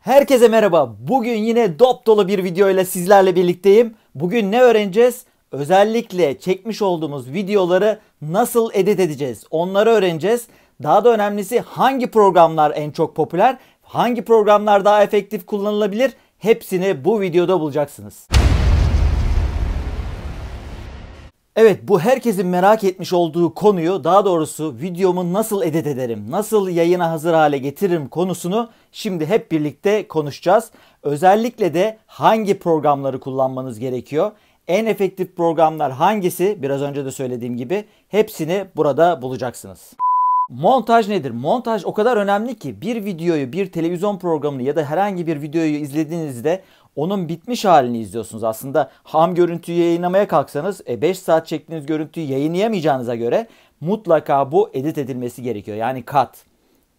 Herkese merhaba. Bugün yine dop dolu bir video ile sizlerle birlikteyim. Bugün ne öğreneceğiz? Özellikle çekmiş olduğumuz videoları nasıl edit edeceğiz? Onları öğreneceğiz. Daha da önemlisi hangi programlar en çok popüler? Hangi programlar daha efektif kullanılabilir? Hepsini bu videoda bulacaksınız. Evet bu herkesin merak etmiş olduğu konuyu daha doğrusu videomu nasıl edit ederim, nasıl yayına hazır hale getiririm konusunu şimdi hep birlikte konuşacağız. Özellikle de hangi programları kullanmanız gerekiyor, en efektif programlar hangisi biraz önce de söylediğim gibi hepsini burada bulacaksınız. Montaj nedir? Montaj o kadar önemli ki bir videoyu, bir televizyon programını ya da herhangi bir videoyu izlediğinizde onun bitmiş halini izliyorsunuz. Aslında ham görüntüyü yayınlamaya kalksanız 5 e, saat çektiğiniz görüntüyü yayınlayamayacağınıza göre mutlaka bu edit edilmesi gerekiyor. Yani cut.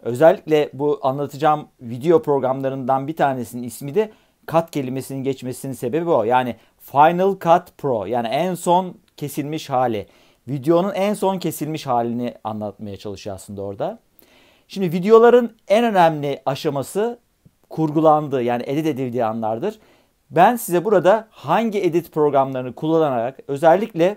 Özellikle bu anlatacağım video programlarından bir tanesinin ismi de cut kelimesinin geçmesinin sebebi o. Yani Final Cut Pro yani en son kesilmiş hali. Videonun en son kesilmiş halini anlatmaya çalışıyor aslında orada. Şimdi videoların en önemli aşaması kurgulandığı yani edit edildiği anlardır. Ben size burada hangi edit programlarını kullanarak özellikle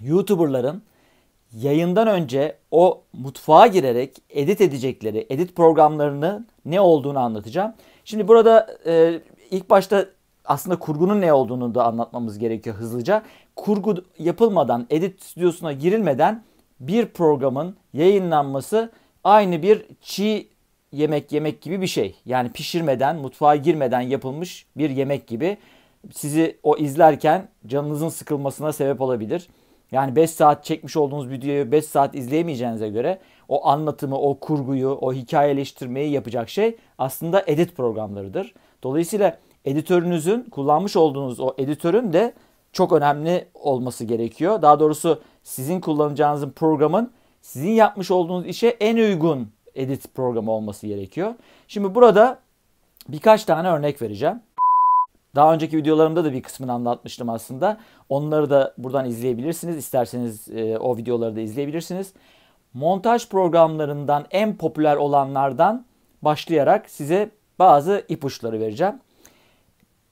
YouTuber'ların yayından önce o mutfağa girerek edit edecekleri edit programlarının ne olduğunu anlatacağım. Şimdi burada e, ilk başta aslında kurgunun ne olduğunu da anlatmamız gerekiyor hızlıca. Kurgu yapılmadan, edit stüdyosuna girilmeden bir programın yayınlanması aynı bir çiğ yemek yemek gibi bir şey. Yani pişirmeden, mutfağa girmeden yapılmış bir yemek gibi. Sizi o izlerken canınızın sıkılmasına sebep olabilir. Yani 5 saat çekmiş olduğunuz videoyu 5 saat izleyemeyeceğinize göre o anlatımı, o kurguyu, o hikayeleştirmeyi yapacak şey aslında edit programlarıdır. Dolayısıyla editörünüzün, kullanmış olduğunuz o editörün de çok önemli olması gerekiyor. Daha doğrusu sizin kullanacağınız programın sizin yapmış olduğunuz işe en uygun edit programı olması gerekiyor. Şimdi burada birkaç tane örnek vereceğim. Daha önceki videolarımda da bir kısmını anlatmıştım aslında. Onları da buradan izleyebilirsiniz. İsterseniz e, o videoları da izleyebilirsiniz. Montaj programlarından en popüler olanlardan başlayarak size bazı ipuçları vereceğim.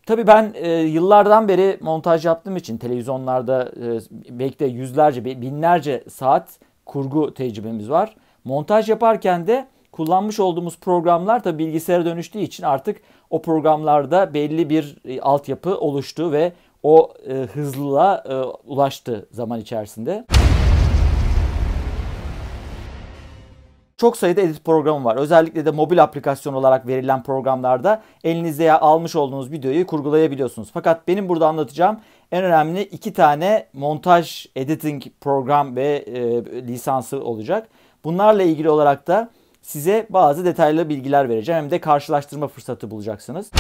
Tabii ben e, yıllardan beri montaj yaptığım için televizyonlarda e, belki de yüzlerce, binlerce saat kurgu tecrübemiz var. Montaj yaparken de kullanmış olduğumuz programlar tabi bilgisayara dönüştüğü için artık o programlarda belli bir e, altyapı oluştu ve o e, hızlılığa e, ulaştı zaman içerisinde. Çok sayıda edit programı var. Özellikle de mobil aplikasyon olarak verilen programlarda elinizde almış olduğunuz videoyu kurgulayabiliyorsunuz. Fakat benim burada anlatacağım en önemli iki tane montaj editing program ve e, lisansı olacak. Bunlarla ilgili olarak da size bazı detaylı bilgiler vereceğim. Hem de karşılaştırma fırsatı bulacaksınız.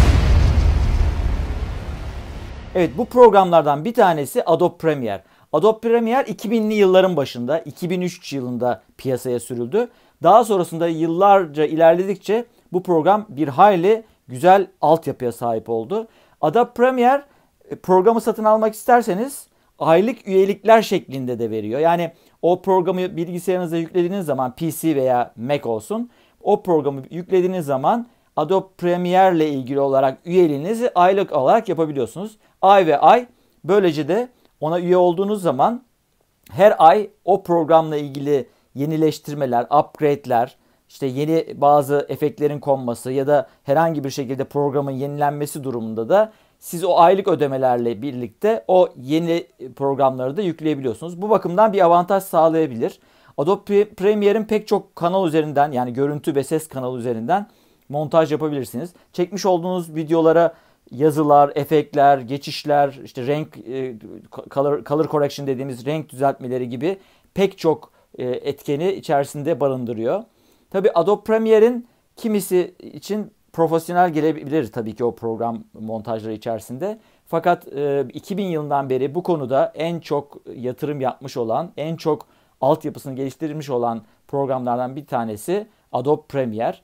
Evet bu programlardan bir tanesi Adobe Premiere. Adobe Premiere 2000'li yılların başında 2003 yılında piyasaya sürüldü. Daha sonrasında yıllarca ilerledikçe bu program bir hayli güzel altyapıya sahip oldu. Adobe Premiere e, programı satın almak isterseniz aylık üyelikler şeklinde de veriyor. Yani o programı bilgisayarınıza yüklediğiniz zaman PC veya Mac olsun o programı yüklediğiniz zaman Adobe Premiere ile ilgili olarak üyeliğinizi aylık olarak yapabiliyorsunuz. Ay ve ay böylece de ona üye olduğunuz zaman her ay o programla ilgili yenileştirmeler, upgrade'ler, işte yeni bazı efektlerin konması ya da herhangi bir şekilde programın yenilenmesi durumunda da siz o aylık ödemelerle birlikte o yeni programları da yükleyebiliyorsunuz. Bu bakımdan bir avantaj sağlayabilir. Adobe Premiere'in pek çok kanal üzerinden yani görüntü ve ses kanalı üzerinden montaj yapabilirsiniz. Çekmiş olduğunuz videolara yazılar, efektler, geçişler, işte renk e, color, color correction dediğimiz renk düzeltmeleri gibi pek çok e, etkeni içerisinde barındırıyor. Tabi Adobe Premiere'in kimisi için profesyonel gelebilir tabii ki o program montajları içerisinde. Fakat 2000 e, yılından beri bu konuda en çok yatırım yapmış olan, en çok altyapısını geliştirmiş olan programlardan bir tanesi Adobe Premiere.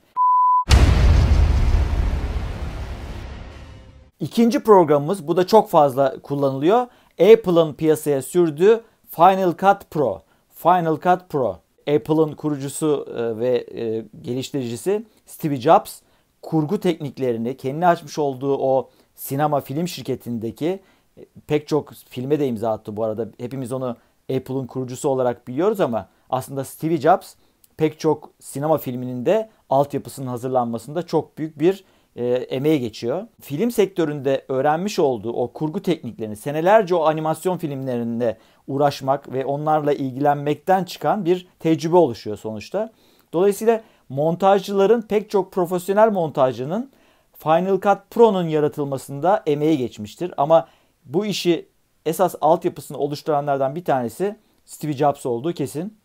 İkinci programımız bu da çok fazla kullanılıyor. Apple'ın piyasaya sürdüğü Final Cut Pro. Final Cut Pro. Apple'ın kurucusu e, ve e, geliştiricisi Steve Jobs kurgu tekniklerini kendi açmış olduğu o sinema film şirketindeki e, pek çok filme de imza attı bu arada. Hepimiz onu Apple'ın kurucusu olarak biliyoruz ama aslında Steve Jobs pek çok sinema filminin de altyapısının hazırlanmasında çok büyük bir e, emeği geçiyor. Film sektöründe öğrenmiş olduğu o kurgu tekniklerini senelerce o animasyon filmlerinde uğraşmak ve onlarla ilgilenmekten çıkan bir tecrübe oluşuyor sonuçta. Dolayısıyla montajcıların pek çok profesyonel montajcının Final Cut Pro'nun yaratılmasında emeği geçmiştir. Ama bu işi esas altyapısını oluşturanlardan bir tanesi Steve Jobs olduğu kesin.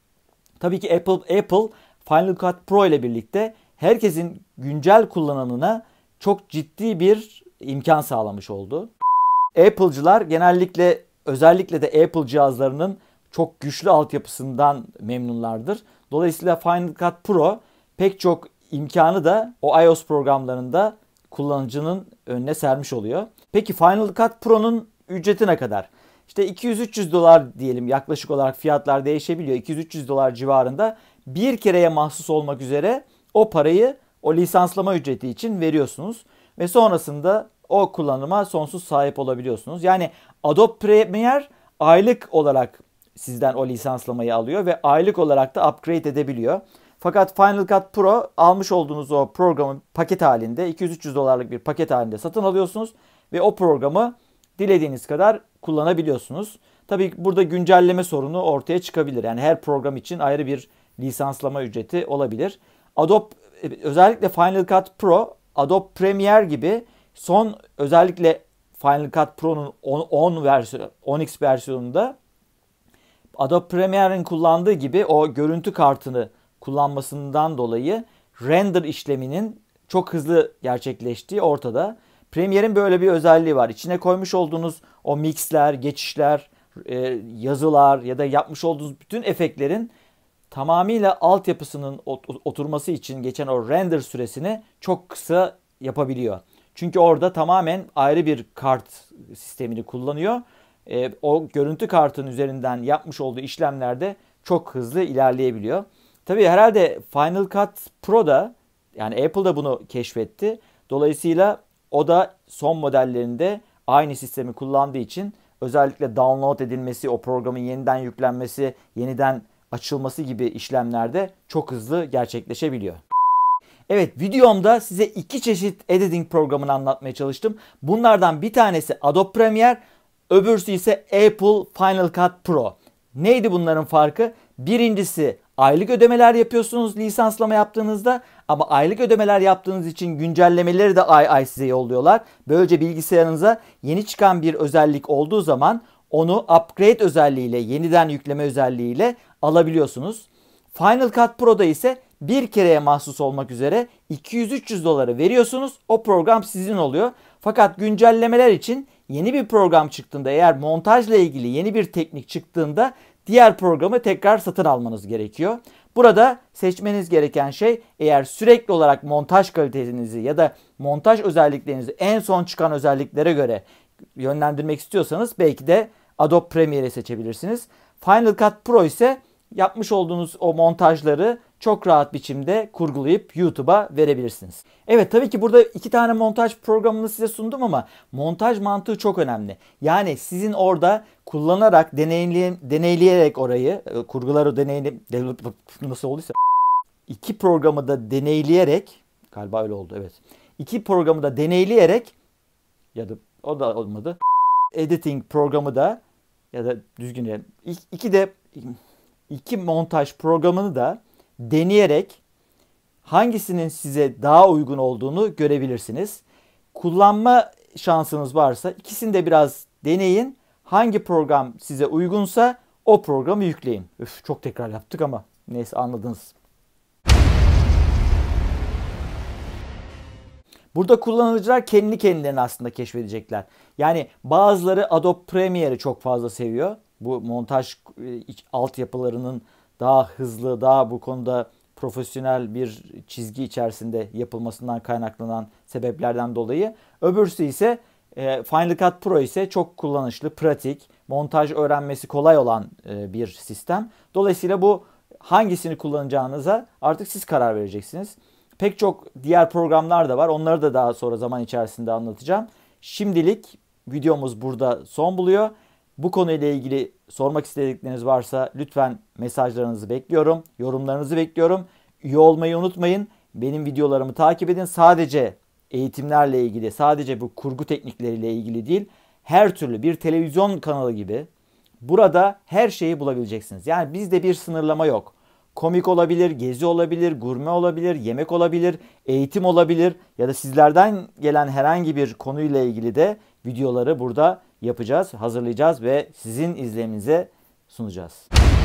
Tabii ki Apple, Apple Final Cut Pro ile birlikte herkesin güncel kullanımına çok ciddi bir imkan sağlamış oldu. Apple'cılar genellikle özellikle de Apple cihazlarının çok güçlü altyapısından memnunlardır. Dolayısıyla Final Cut Pro pek çok imkanı da o iOS programlarında kullanıcının önüne sermiş oluyor. Peki Final Cut Pro'nun ücreti ne kadar? İşte 200-300 dolar diyelim yaklaşık olarak fiyatlar değişebiliyor. 200-300 dolar civarında bir kereye mahsus olmak üzere o parayı o lisanslama ücreti için veriyorsunuz. Ve sonrasında o kullanıma sonsuz sahip olabiliyorsunuz. Yani Adobe Premiere aylık olarak sizden o lisanslamayı alıyor ve aylık olarak da upgrade edebiliyor. Fakat Final Cut Pro almış olduğunuz o programı paket halinde 200-300 dolarlık bir paket halinde satın alıyorsunuz ve o programı dilediğiniz kadar kullanabiliyorsunuz. Tabii burada güncelleme sorunu ortaya çıkabilir. Yani her program için ayrı bir lisanslama ücreti olabilir. Adobe e, özellikle Final Cut Pro, Adobe Premiere gibi son özellikle Final Cut Pro'nun 10, 10 versiyon, 10X versiyonunda Adobe Premiere'in kullandığı gibi o görüntü kartını kullanmasından dolayı render işleminin çok hızlı gerçekleştiği ortada. Premiere'in böyle bir özelliği var. İçine koymuş olduğunuz o mixler, geçişler, e, yazılar ya da yapmış olduğunuz bütün efektlerin tamamıyla altyapısının oturması için geçen o render süresini çok kısa yapabiliyor. Çünkü orada tamamen ayrı bir kart sistemini kullanıyor. E, o görüntü kartının üzerinden yapmış olduğu işlemlerde çok hızlı ilerleyebiliyor. Tabii herhalde Final Cut Pro'da yani Apple da bunu keşfetti. Dolayısıyla o da son modellerinde aynı sistemi kullandığı için özellikle download edilmesi, o programın yeniden yüklenmesi, yeniden açılması gibi işlemlerde çok hızlı gerçekleşebiliyor. Evet videomda size iki çeşit editing programını anlatmaya çalıştım. Bunlardan bir tanesi Adobe Premiere, öbürsü ise Apple Final Cut Pro. Neydi bunların farkı? Birincisi aylık ödemeler yapıyorsunuz lisanslama yaptığınızda ama aylık ödemeler yaptığınız için güncellemeleri de ay ay size yolluyorlar. Böylece bilgisayarınıza yeni çıkan bir özellik olduğu zaman onu upgrade özelliğiyle, yeniden yükleme özelliğiyle alabiliyorsunuz. Final Cut Pro'da ise bir kereye mahsus olmak üzere 200-300 doları veriyorsunuz. O program sizin oluyor. Fakat güncellemeler için yeni bir program çıktığında eğer montajla ilgili yeni bir teknik çıktığında diğer programı tekrar satın almanız gerekiyor. Burada seçmeniz gereken şey eğer sürekli olarak montaj kalitenizi ya da montaj özelliklerinizi en son çıkan özelliklere göre yönlendirmek istiyorsanız belki de Adobe Premiere'i seçebilirsiniz. Final Cut Pro ise yapmış olduğunuz o montajları çok rahat biçimde kurgulayıp YouTube'a verebilirsiniz. Evet tabii ki burada iki tane montaj programını size sundum ama montaj mantığı çok önemli. Yani sizin orada kullanarak, deneyimley orayı, e, kurguları deneyimle... Nasıl olduysa... iki programı da deneyimleyerek... Galiba öyle oldu evet. İki programı da deneyimleyerek... Ya da o da olmadı. Editing programı da ya da düzgün iki de iki montaj programını da deneyerek hangisinin size daha uygun olduğunu görebilirsiniz. Kullanma şansınız varsa ikisini de biraz deneyin. Hangi program size uygunsa o programı yükleyin. Üf, çok tekrar yaptık ama neyse anladınız. Burada kullanıcılar kendi kendilerini aslında keşfedecekler. Yani bazıları Adobe Premiere'i çok fazla seviyor. Bu montaj e, altyapılarının daha hızlı, daha bu konuda profesyonel bir çizgi içerisinde yapılmasından kaynaklanan sebeplerden dolayı. Öbürsü ise e, Final Cut Pro ise çok kullanışlı, pratik, montaj öğrenmesi kolay olan e, bir sistem. Dolayısıyla bu hangisini kullanacağınıza artık siz karar vereceksiniz. Pek çok diğer programlar da var. Onları da daha sonra zaman içerisinde anlatacağım. Şimdilik videomuz burada son buluyor. Bu konuyla ilgili sormak istedikleriniz varsa lütfen mesajlarınızı bekliyorum. Yorumlarınızı bekliyorum. Üye olmayı unutmayın. Benim videolarımı takip edin. Sadece eğitimlerle ilgili, sadece bu kurgu teknikleriyle ilgili değil. Her türlü bir televizyon kanalı gibi burada her şeyi bulabileceksiniz. Yani bizde bir sınırlama yok. Komik olabilir, gezi olabilir, gurme olabilir, yemek olabilir, eğitim olabilir ya da sizlerden gelen herhangi bir konuyla ilgili de videoları burada yapacağız, hazırlayacağız ve sizin izleminize sunacağız.